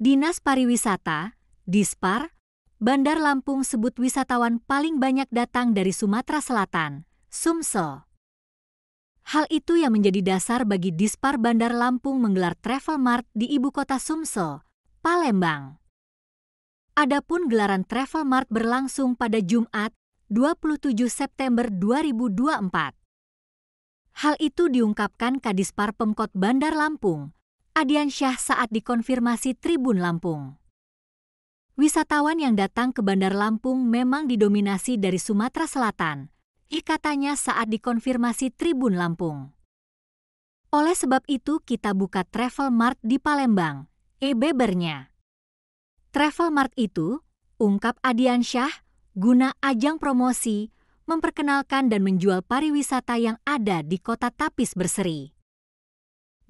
Dinas Pariwisata, Dispar, Bandar Lampung sebut wisatawan paling banyak datang dari Sumatera Selatan, Sumsel. Hal itu yang menjadi dasar bagi Dispar Bandar Lampung menggelar Travel Mart di ibu kota Sumsel, Palembang. Adapun gelaran Travel Mart berlangsung pada Jumat, 27 September 2024. Hal itu diungkapkan Kadispar Pemkot Bandar Lampung, Adiansyah saat dikonfirmasi Tribun Lampung. Wisatawan yang datang ke Bandar Lampung memang didominasi dari Sumatera Selatan, ikatannya saat dikonfirmasi Tribun Lampung. Oleh sebab itu kita buka Travel Mart di Palembang, e-bebernya. Travel Mart itu, ungkap Adiansyah, guna ajang promosi, memperkenalkan dan menjual pariwisata yang ada di kota Tapis Berseri.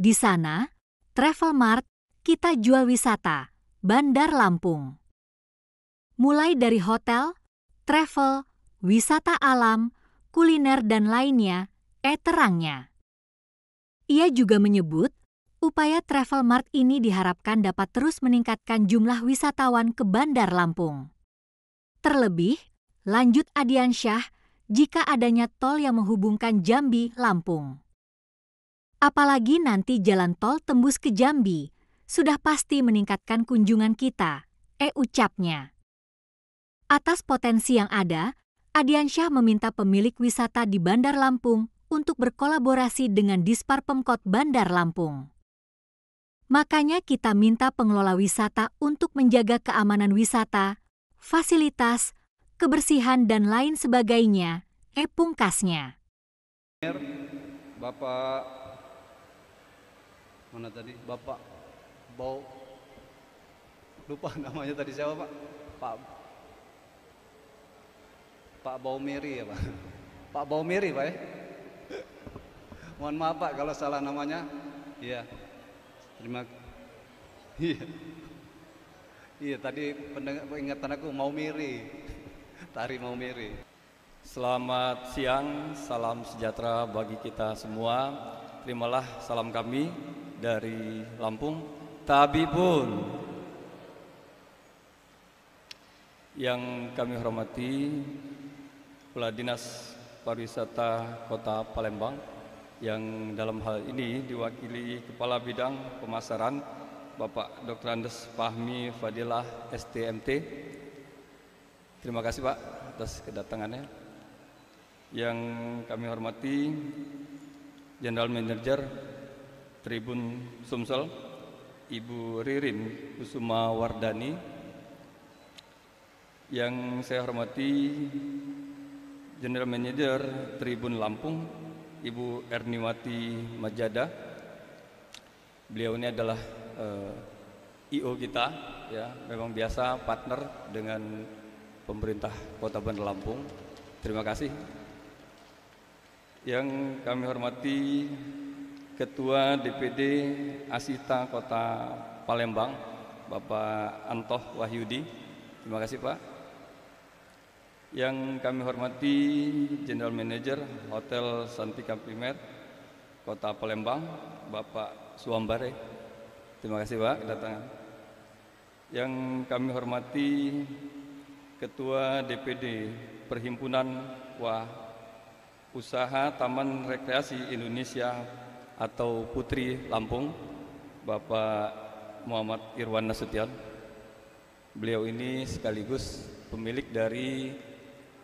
Di sana, Travel Mart kita jual wisata, Bandar Lampung. Mulai dari hotel, travel, wisata alam, kuliner dan lainnya, eh terangnya. Ia juga menyebut, upaya Travel Mart ini diharapkan dapat terus meningkatkan jumlah wisatawan ke Bandar Lampung. Terlebih, lanjut Adiansyah, jika adanya tol yang menghubungkan Jambi, Lampung. Apalagi nanti jalan tol tembus ke Jambi, sudah pasti meningkatkan kunjungan kita, eh ucapnya. Atas potensi yang ada, Adiansyah meminta pemilik wisata di Bandar Lampung untuk berkolaborasi dengan Dispar Pemkot Bandar Lampung. Makanya kita minta pengelola wisata untuk menjaga keamanan wisata, fasilitas, kebersihan dan lain sebagainya, eh pungkasnya. Bapak mana tadi Bapak Bau lupa namanya tadi siapa Pak Pak Pak bau miri ya Pak Pak bau miri Pak ya mohon maaf Pak kalau salah namanya iya terima iya iya tadi pendengar ingatan aku mau miri tari mau miri selamat siang salam sejahtera bagi kita semua terimalah salam kami dari Lampung, Tabibun. Yang kami hormati Kepala Dinas Pariwisata Kota Palembang yang dalam hal ini diwakili Kepala Bidang Pemasaran Bapak Dr. Andes Fahmi Fadilah STMT. Terima kasih Pak atas kedatangannya. Yang kami hormati jenderal Manager Tribun Sumsel, Ibu Ririn Kusuma Wardani, yang saya hormati General Manager Tribun Lampung, Ibu Erniwati Majada. Beliau ini adalah uh, eh, IO kita, ya, memang biasa partner dengan pemerintah Kota Bandar Lampung. Terima kasih. Yang kami hormati Ketua DPD Asita Kota Palembang, Bapak Antoh Wahyudi. Terima kasih Pak. Yang kami hormati General Manager Hotel Santika Primer Kota Palembang, Bapak Suambare. Terima kasih Pak kedatangan. Yang kami hormati Ketua DPD Perhimpunan Wah Usaha Taman Rekreasi Indonesia atau Putri Lampung, Bapak Muhammad Irwan Nasution. Beliau ini sekaligus pemilik dari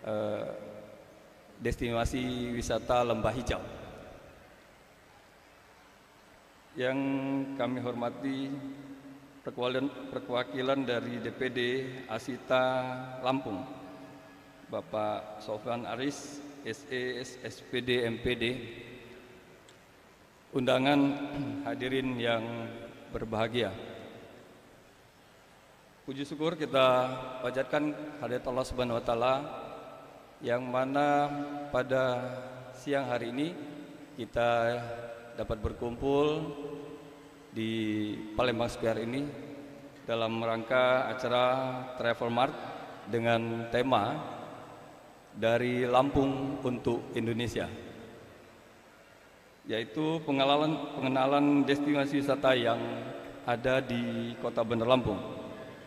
eh, destinasi wisata Lembah Hijau. Yang kami hormati perwakilan, dari DPD Asita Lampung, Bapak Sofian Aris, SES, SPD, MPD, undangan hadirin yang berbahagia. Puji syukur kita panjatkan hadirat Allah Subhanahu wa taala yang mana pada siang hari ini kita dapat berkumpul di Palembang Square ini dalam rangka acara Travel Mart dengan tema dari Lampung untuk Indonesia yaitu pengenalan, destinasi wisata yang ada di Kota Bandar Lampung.